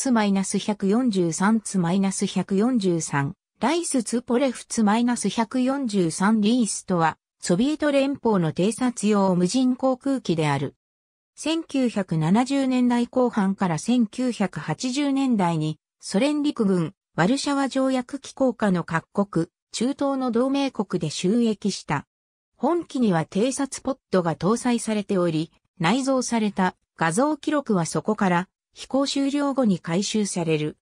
ツマイナス143ツマイナス143、ライスツポレフツマイナス143リースとは、ソビエト連邦の偵察用無人航空機である。1970年代後半から1980年代に、ソ連陸軍、ワルシャワ条約機構下の各国、中東の同盟国で収益した。本機には偵察ポッドが搭載されており、内蔵された画像記録はそこから飛行終了後に回収される。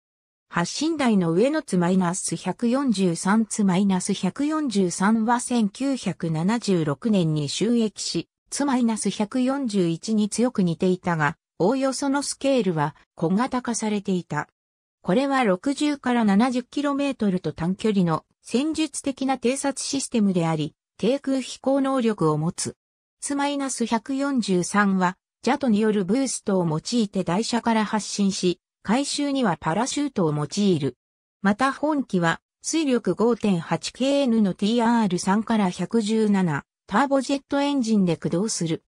発信台の上のつマイナス143つマイナス143は1976年に収益し、つマイナス141に強く似ていたが、おおよそのスケールは小型化されていた。これは60から 70km と短距離の戦術的な偵察システムであり、低空飛行能力を持つ。つマイナス143はジャトによるブーストを用いて台車から発進し、回収にはパラシュートを用いる。また本機は、水力 5.8kN の TR3 から117、ターボジェットエンジンで駆動する。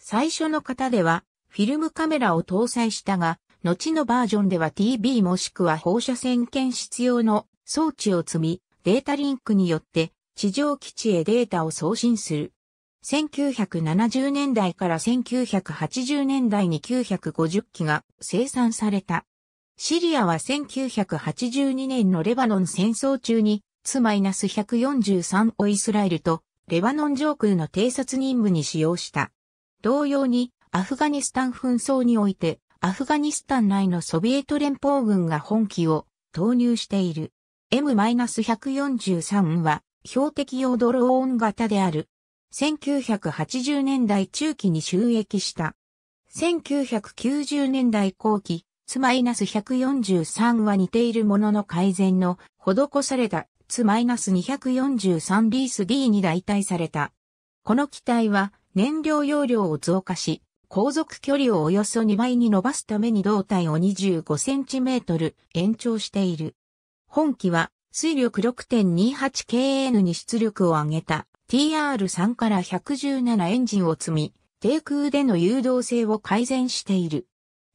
最初の型では、フィルムカメラを搭載したが、後のバージョンでは TB もしくは放射線検出用の装置を積み、データリンクによって地上基地へデータを送信する。1970年代から1980年代に950機が生産された。シリアは1982年のレバノン戦争中に、ツ -143 をイスラエルとレバノン上空の偵察任務に使用した。同様に、アフガニスタン紛争において、アフガニスタン内のソビエト連邦軍が本機を投入している。M-143 は標的用ドローン型である1980年代中期に収益した。1990年代後期、つマイナス143は似ているものの改善の施されたつマイナス243リース D に代替された。この機体は燃料容量を増加し、航続距離をおよそ2倍に伸ばすために胴体を 25cm 延長している。本機は水力 6.28kN に出力を上げた TR3 から117エンジンを積み、低空での誘導性を改善している。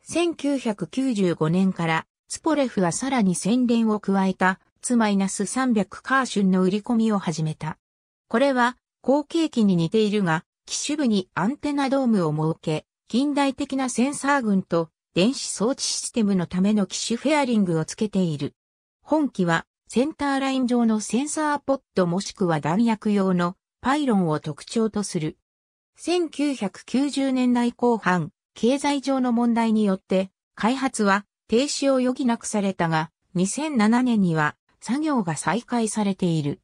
1995年からスポレフはさらに洗練を加えたツマイナス300カーシュンの売り込みを始めた。これは後継機に似ているが、機種部にアンテナドームを設け、近代的なセンサー群と電子装置システムのための機種フェアリングをつけている。本機はセンターライン上のセンサーポットもしくは弾薬用のパイロンを特徴とする。1990年代後半、経済上の問題によって、開発は停止を余儀なくされたが、2007年には作業が再開されている。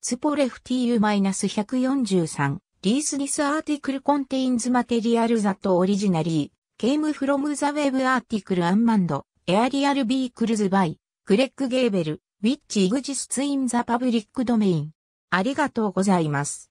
ツポレフ TU-143 リースディスアーティクルコンテインズマテリアルザとオリジナリー、ケームフロムザウェブアーティクルアンマンド、エアリアルビークルズバイ、クレッグ・ゲーベル、ウィッチ・イグジスツインザパブリックドメイン。ありがとうございます。